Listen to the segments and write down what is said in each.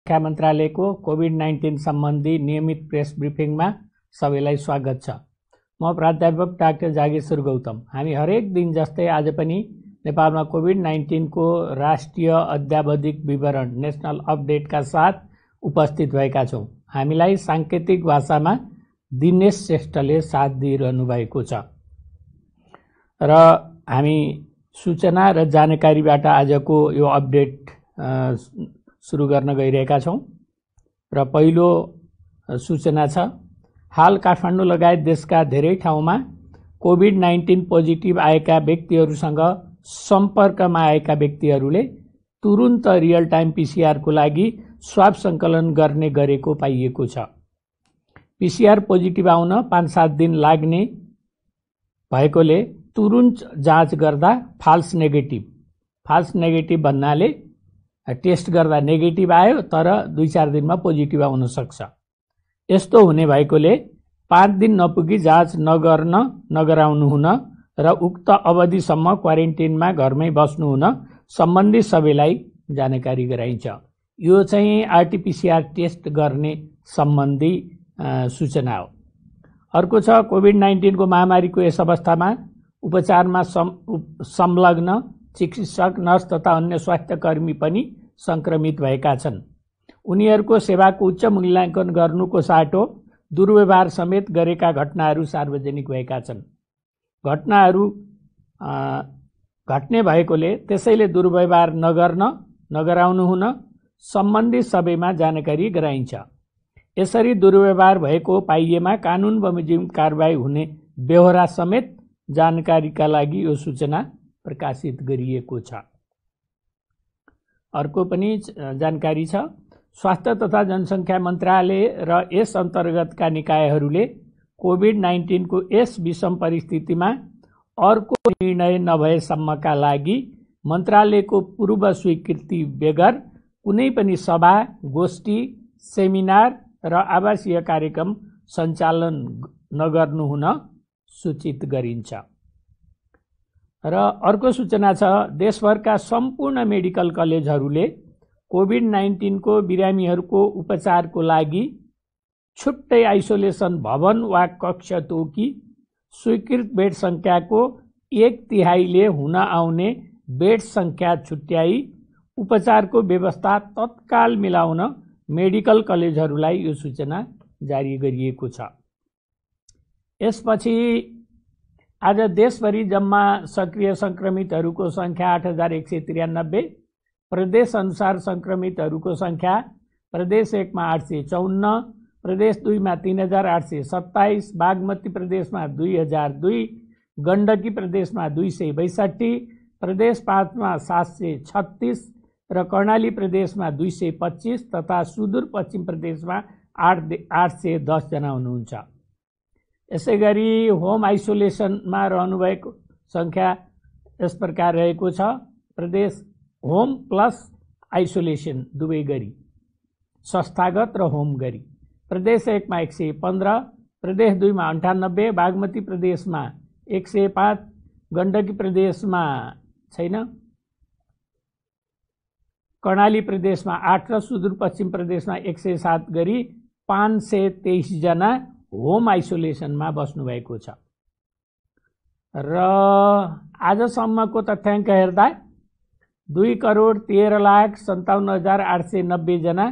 शिक्षा मन्त्रालयको covid nineteen सम्बन्धी नियमित प्रेस ब्रिफिङमा सबैलाई स्वागत छ म प्राध्यापक डाक्टर जागेश्वर गौतम हामी हरेक दिन जस्तै आज पनि नेपालमा कोभिड नाइन्टिनको राष्ट्रिय अध्यावधिक विवरण नेसनल अपडेटका साथ उपस्थित भएका छौँ हामीलाई साङ्केतिक भाषामा दिनेश श्रेष्ठले साथ दिइरहनु भएको छ र हामी सूचना र जानकारीबाट आजको यो अपडेट सुरु गर्न गइरहेका छौँ र पहिलो सूचना छ हाल काठमाडौँ लगायत देशका धेरै ठाउँमा कोभिड नाइन्टिन पोजिटिभ आएका व्यक्तिहरूसँग सम्पर्कमा आएका व्यक्तिहरूले तुरुन्त रियल टाइम पिसिआरको लागि स्वाब सङ्कलन गर्ने गरेको पाइएको छ पिसिआर पोजिटिभ आउन पाँच सात दिन लाग्ने भएकोले तुरुन्त जाँच गर्दा फाल्स नेगेटिभ फाल्स नेगेटिभ भन्नाले टेस्ट गर्दा नेगेटिभ आयो तर दुई चार दिनमा पोजिटिभ सक्छ यस्तो हुने भएकोले पाँच दिन नपुगी जाँच नगर्न नगराउनु हुन र उक्त अवधिसम्म क्वारेन्टिनमा घरमै बस्नु हुन सम्बन्धित सबैलाई जानकारी गराइन्छ यो चाहिँ आरटिपिसिआर टेस्ट गर्ने सम्बन्धी सूचना हो अर्को छ कोभिड नाइन्टिनको महामारीको यस अवस्थामा उपचारमा सं संलग्न चिकित्सक नर्स तथा अन्य स्वास्थ्यकर्मी पनि सङ्क्रमित भएका छन् उनीहरूको सेवाको उच्च मूल्याङ्कन गर्नुको साटो दुर्व्यवहार समेत गरेका घटनाहरू सार्वजनिक भएका छन् घटनाहरू घट्ने भएकोले त्यसैले दुर्व्यवहार नगर्न नगराउनु हुन सम्बन्धित सबैमा जानकारी गराइन्छ यसरी दुर्व्यवहार भएको पाइएमा कानुन बमोजिम कारवाही हुने बेहोरा समेत जानकारीका लागि यो सूचना प्रकाशित गरिएको छ अर्को पनि जानकारी छ स्वास्थ्य तथा जनसङ्ख्या मन्त्रालय र यस अन्तर्गतका निकायहरूले कोभिड नाइन्टिनको यस विषम परिस्थितिमा अर्को निर्णय नभएसम्मका लागि मन्त्रालयको पूर्व स्वीकृति बेगर कुनै पनि सभा गोष्ठी सेमिनार र आवासीय कार्यक्रम सञ्चालन नगर्नुहुन सूचित गरिन्छ र अर्को सूचना छ देशभरका सम्पूर्ण मेडिकल कलेजहरूले कोभिड नाइन्टिनको बिरामीहरूको उपचारको लागि छुट्टै आइसोलेसन भवन वा कक्ष तोकी स्वीकृत बेड सङ्ख्याको एक तिहाईले हुन आउने बेड सङ्ख्या छुट्याई उपचारको व्यवस्था तत्काल मिलाउन मेडिकल कलेजहरूलाई यो सूचना जारी गरिएको छ यसपछि आज देशभरि जम्मा सक्रिय सङ्क्रमितहरूको सङ्ख्या आठ हजार एक सय त्रियानब्बे प्रदेशअनुसार सङ्क्रमितहरूको सङ्ख्या प्रदेश एकमा आठ सय चौन्न प्रदेश दुईमा तिन हजार आठ सय सत्ताइस बागमती प्रदेशमा दुई हजार दुई गण्डकी प्रदेशमा दुई सय बैसठी प्रदेश पाँचमा सात सय छत्तिस र कर्णाली प्रदेशमा दुई सय पच्चिस तथा सुदूरपश्चिम प्रदेशमा आठ आठ सय दसजना हुनुहुन्छ यसै गरी होम आइसोलेसनमा रहनुभएको सङ्ख्या यस प्रकार रहेको छ प्रदेश होम प्लस आइसोलेसन दुवै गरी संस्थागत र होम गरी प्रदेश एकमा एक सय पन्ध्र प्रदेश दुईमा अन्ठानब्बे बागमती प्रदेशमा एक सय पाँच गण्डकी प्रदेशमा छैन कर्णाली प्रदेशमा आठ र सुदूरपश्चिम प्रदेशमा एक सय सात गरी पाँच सय तेइसजना होम आइसोलेसनमा बस्नुभएको छ र आजसम्मको तथ्याङ्क हेर्दा दुई करोड तेह्र लाख सन्ताउन्न हजार आठ सय नब्बेजना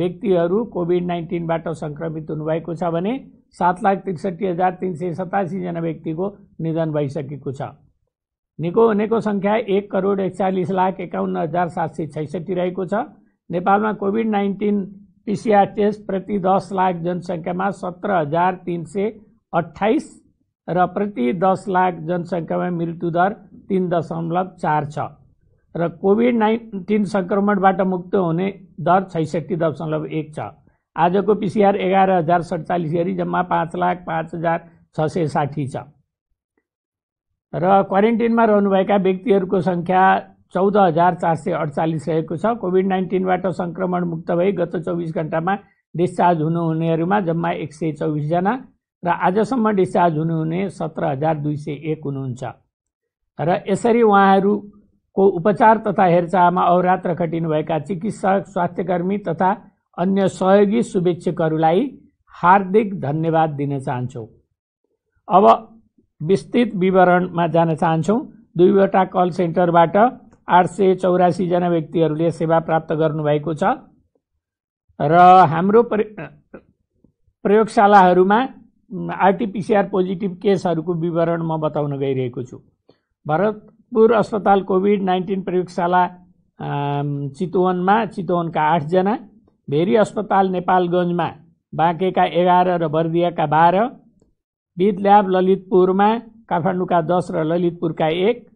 व्यक्तिहरू कोभिड नाइन्टिनबाट सङ्क्रमित हुनुभएको छ भने सात लाख त्रिसठी हजार तिन सय सतासीजना व्यक्तिको निधन भइसकेको छ निको हुनेको सङ्ख्या एक करोड एकचालिस लाख एकाउन्न हजार सात सय छैसठी रहेको छ नेपालमा कोभिड नाइन्टिन पिसिआर टेस्ट प्रति दस लाख जनसङ्ख्यामा सत्र हजार तिन सय अठाइस र प्रति दस लाख जनसङ्ख्यामा मृत्युदर तिन दशमलव चार छ र कोभिड नाइन्टिन सङ्क्रमणबाट मुक्त हुने दर छैसठी दशमलव एक छ आजको पिसिआर एघार हजार सडचालिस गरी जम्मा पाँच लाख पाँच हजार छ सय साठी छ र क्वारेन्टिनमा रहनुभएका व्यक्तिहरूको सङ्ख्या चौध हजार चार सय अडचालिस रहेको छ कोभिड नाइन्टिनबाट सङ्क्रमण मुक्त भई गत चौबिस घन्टामा डिस्चार्ज हुनुहुनेहरूमा जम्मा एक सय चौबिसजना र आजसम्म डिस्चार्ज हुनुहुने सत्र हजार दुई सय एक हुनुहुन्छ र यसरी उहाँहरूको उपचार तथा हेरचाहमा अवरात्र खटिनुभएका चिकित्सक स्वास्थ्यकर्मी तथा अन्य सहयोगी शुभेच्छकहरूलाई हार्दिक धन्यवाद दिन चाहन्छौँ अब विस्तृत विवरणमा जान चाहन्छौँ दुईवटा कल सेन्टरबाट आठ सय चौरासीजना व्यक्तिहरूले सेवा प्राप्त गर्नुभएको छ र हाम्रो प्रयोगशालाहरूमा आरटिपिसिआर पोजिटिभ केसहरूको विवरण म बताउन गइरहेको छु भरतपुर अस्पताल कोभिड नाइन्टिन प्रयोगशाला चितवनमा चितवनका आठजना भेरी अस्पताल नेपालगञ्जमा बाँकेका एघार र बर्दियाका बाह्र विद ल्याब ललितपुरमा काठमाडौँका दस र ललितपुरका एक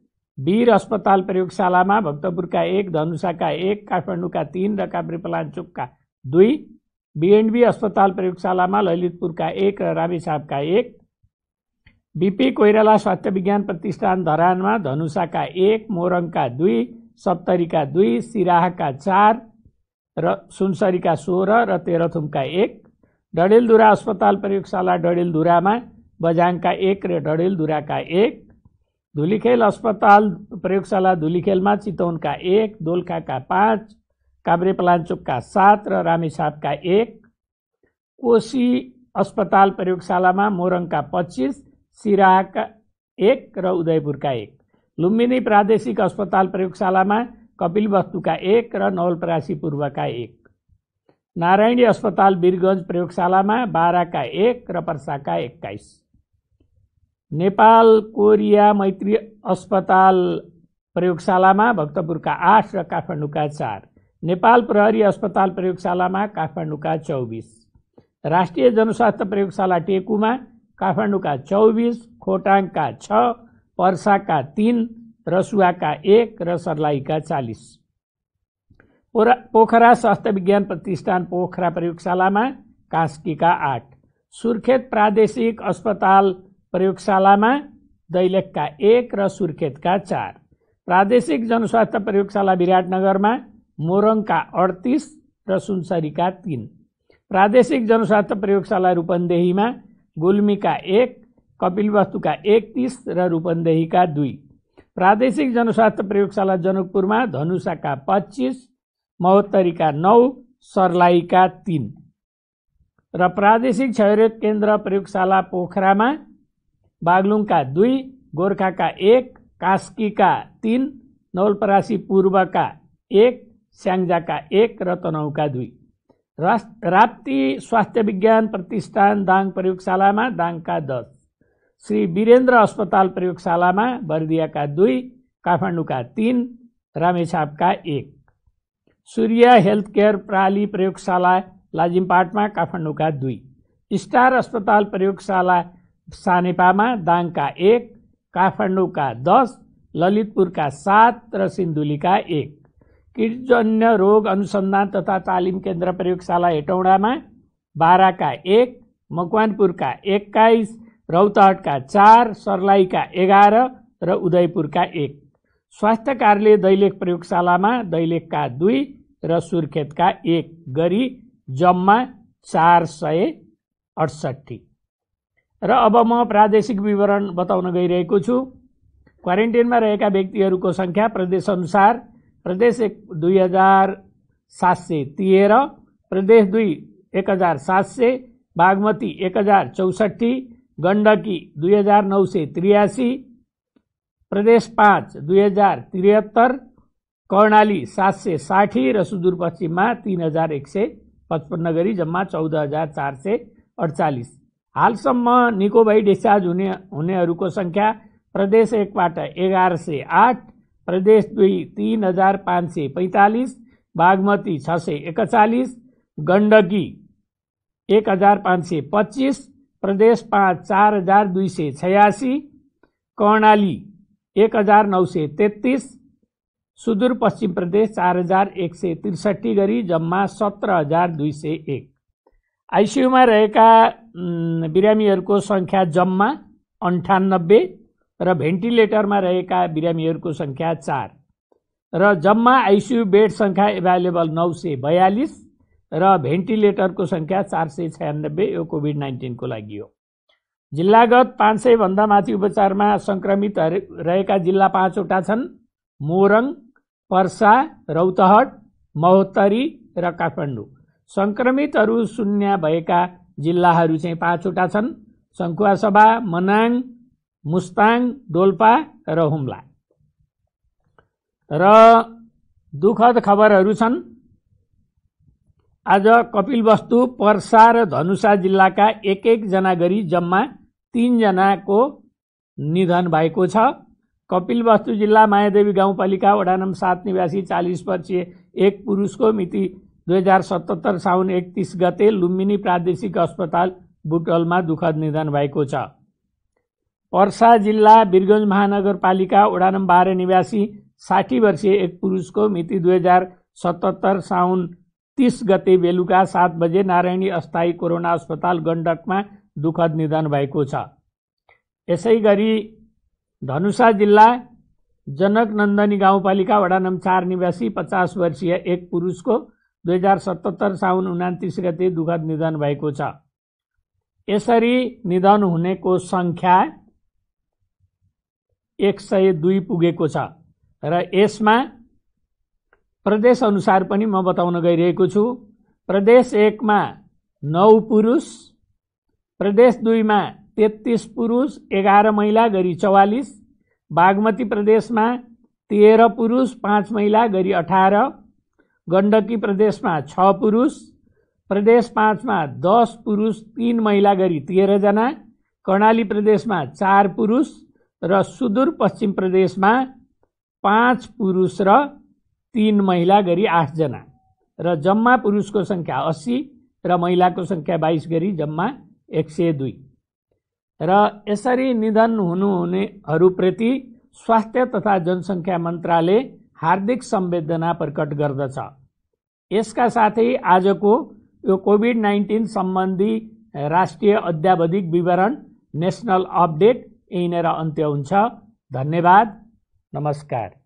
वीर अस्पताल प्रयोगशालामा भक्तपुरका एक धनुषाका एक काठमाडौँका तिन र काभ्रेपलाञ्चोकका दुई बिएनबी अस्पताल प्रयोगशालामा ललितपुरका एक र रामेसापका एक बिपी कोइराला स्वास्थ्य विज्ञान प्रतिष्ठान धरानमा धनुषाका एक मोरङका दुई सप्तरीका दुई सिराहाका चार र सुनसरीका सोह्र र तेह्रथुमका एक डडेलधुरा अस्पताल प्रयोगशाला डडेलधुरामा बझाङका एक र डडेलधुराका एक धुलिखेल अस्पताल प्रयोगशाला धुलिखेलमा चितवनका एक दोलखाका पाँच काभ्रेपलाञ्चोकका सात र रामेसापका एक कोशी अस्पताल प्रयोगशालामा मोरङका पच्चिस सिराहाका एक र उदयपुरका एक लुम्बिनी प्रादेशिक अस्पताल प्रयोगशालामा कपिल वस्तुका एक र नवलपरासी पूर्वका एक नारायणी अस्पताल वीरगञ्ज प्रयोगशालामा बाह्रका एक र पर्साका एक्काइस नेपाल कोरिया मैत्री अस्पताल प्रयोगशालामा भक्तपुरका आठ र काठमाडौँका चार नेपाल प्रहरी अस्पताल प्रयोगशालामा काठमाडौँका चौबिस राष्ट्रिय जनस्वास्थ्य प्रयोगशाला टेकुमा काठमाडौँका चौबिस खोटाङका छ पर्साका तिन रसुवाका एक र सर्लाहीका चालिस पोरा पोखरा स्वास्थ्य विज्ञान प्रतिष्ठान पोखरा प्रयोगशालामा कास्कीका आठ सुर्खेत प्रादेशिक अस्पताल प्रयोगशालामा दैलेखका एक र सुर्खेतका चार प्रादेशिक जनस्वास्थ्य प्रयोगशाला विराटनगरमा मोरङका अडतिस र सुनसरीका तिन प्रादेशिक जनस्वास्थ्य प्रयोगशाला रूपन्देहीमा गुल्मीका एक कपिलवस्तुका एकतिस र रूपन्देहीका दुई प्रादेशिक जनस्वास्थ्य प्रयोगशाला जनकपुरमा धनुषाका पच्चिस महोत्तरीका नौ सर्लाहीका तिन र प्रादेशिक क्षयरोग केन्द्र प्रयोगशाला पोखरामा बागलुङका दुई गोर्खाका एक कास्कीका तिन नवलपरासी पूर्वका एक स्याङ्जाका एक र तनहुका दुई राप्ती स्वास्थ्य विज्ञान प्रतिष्ठान दाङ प्रयोगशालामा दाङका दस श्री वीरेन्द्र अस्पताल प्रयोगशालामा बर्दियाका दुई काठमाडौँका तिन रामेछापका एक सूर्य हेल्थ केयर प्राली प्रयोगशाला लाजिमपाटमा काठमाडौँका दुई स्टार अस्पताल प्रयोगशाला सानेपामा दाङका एक काठमाडौँका दस ललितपुरका सात र सिन्धुलीका एक किटजन्य रोग अनुसन्धान तथा तालिम केन्द्र प्रयोगशाला हेटौँडामा बाह्रका एक मकवानपुरका एक्काइस रौतहटका चार सर्लाहीका एघार र उदयपुरका एक स्वास्थ्य कार्यालय दैलेख प्रयोगशालामा दैलेखका दुई र सुर्खेतका एक गरी जम्मा चार सय अडसट्ठी र अब म प्रादेशिक विवरण बताउन गइरहेको छु क्वारेन्टाइनमा रहेका व्यक्तिहरूको सङ्ख्या प्रदेशअनुसार प्रदेश एक दुई हजार सात सय तेह्र प्रदेश दुई एक हजार सात सय बागमती एक हजार चौसठी गण्डकी दुई हजार नौ सय त्रियासी प्रदेश पाँच दुई हजार त्रिहत्तर कर्णाली सात सय साठी र सुदूरपश्चिममा तिन हजार एक सय पचपन्न गरी जम्मा चौध हजार चार सय अडचालिस हालसम्म निको भई डिस्चार्ज हुने हुनेहरूको सङ्ख्या प्रदेश एकबाट एघार सय आठ प्रदेश दुई तिन हजार पाँच सय पैँतालिस बागमती छ सय एकचालिस गण्डकी एक हजार पाँच सय पच्चिस प्रदेश पाँच चार हजार दुई सय छयासी कर्णाली एक हजार नौ सय तेत्तिस सुदूरपश्चिम प्रदेश चार हजार एक सय त्रिसठी गरी जम्मा सत्र हजार दुई सय एक आइसियुमा रहेका बिरामीहरूको सङ्ख्या जम्मा अन्ठानब्बे र भेन्टिलेटरमा रहेका बिरामीहरूको सङ्ख्या चार र जम्मा आइसियु बेड सङ्ख्या एभाइलेबल नौ सय बयालिस र भेन्टिलेटरको सङ्ख्या चार सय छयानब्बे यो कोभिड नाइन्टिनको लागि हो जिल्लागत पाँच सयभन्दा माथि उपचारमा सङ्क्रमित रहेका जिल्ला पाँचवटा छन् मोरङ पर्सा रौतहट महोत्तरी र काठमाडौँ सङ्क्रमितहरू शून्य भएका जिल्लाहरू चाहिँ पाँचवटा छन् सङ्खुवासभा मनाङ मुस्ताङ डोल्पा र हुम्ला र दुःखद खबरहरू छन् आज कपिलवस्तु पर्सा र धनुषा जिल्लाका एक एकजना गरी जम्मा तिनजनाको निधन भएको छ कपिलवस्तु जिल्ला मायादेवी गाउँपालिका वडा नम्बर सात निवासी चालिस वर्षीय एक पुरुषको मिति दुई हजार सतहत्तर साउन एकतिस गते लुम्बिनी प्रादेशिक अस्पताल बुटलमा दुःखद निधन भएको छ पर्सा जिल्ला बिरगञ्ज महानगरपालिका वडा नम्बर बाह्र निवासी साठी वर्षीय एक पुरुषको मिति दुई हजार सतहत्तर साउन तिस गते बेलुका सात बजे नारायणी अस्थायी कोरोना अस्पताल गण्डकमा दुःखद निधन भएको छ यसै गरी धनुषा जिल्ला जनक गाउँपालिका वडा नम्बर चार निवासी पचास वर्षीय एक पुरुषको दुई हजार सतहत्तर साउन उनातिस गते दुःखद निधन भएको छ यसरी निधन हुनेको सङ्ख्या एक सय दुई पुगेको छ र यसमा प्रदेशअनुसार पनि म बताउन गइरहेको छु प्रदेश एकमा नौ पुरुष प्रदेश दुईमा तेत्तिस पुरुष एघार महिला गरी चौवालिस बागमती प्रदेशमा तेह्र पुरुष पाँच महिला गरी अठार गण्डकी प्रदेशमा छ पुरुष प्रदेश पाँचमा दस पुरुष तिन महिला गरी तेह्रजना कर्णाली प्रदेशमा चार पुरुष र सुदूरपश्चिम प्रदेशमा पाँच पुरुष र तिन महिला गरी आठजना र जम्मा पुरुषको सङ्ख्या अस्सी र महिलाको सङ्ख्या बाइस गरी जम्मा एक सय दुई र यसरी निधन हुनुहुनेहरूप्रति स्वास्थ्य तथा जनसङ्ख्या मन्त्रालय हार्दिक संवेदना प्रकट गर्दछ यसका साथै आजको यो कोभिड नाइन्टिन सम्बन्धी राष्ट्रिय अध्यावधिक विवरण नेसनल अपडेट यहीँनिर अन्त्य हुन्छ धन्यवाद नमस्कार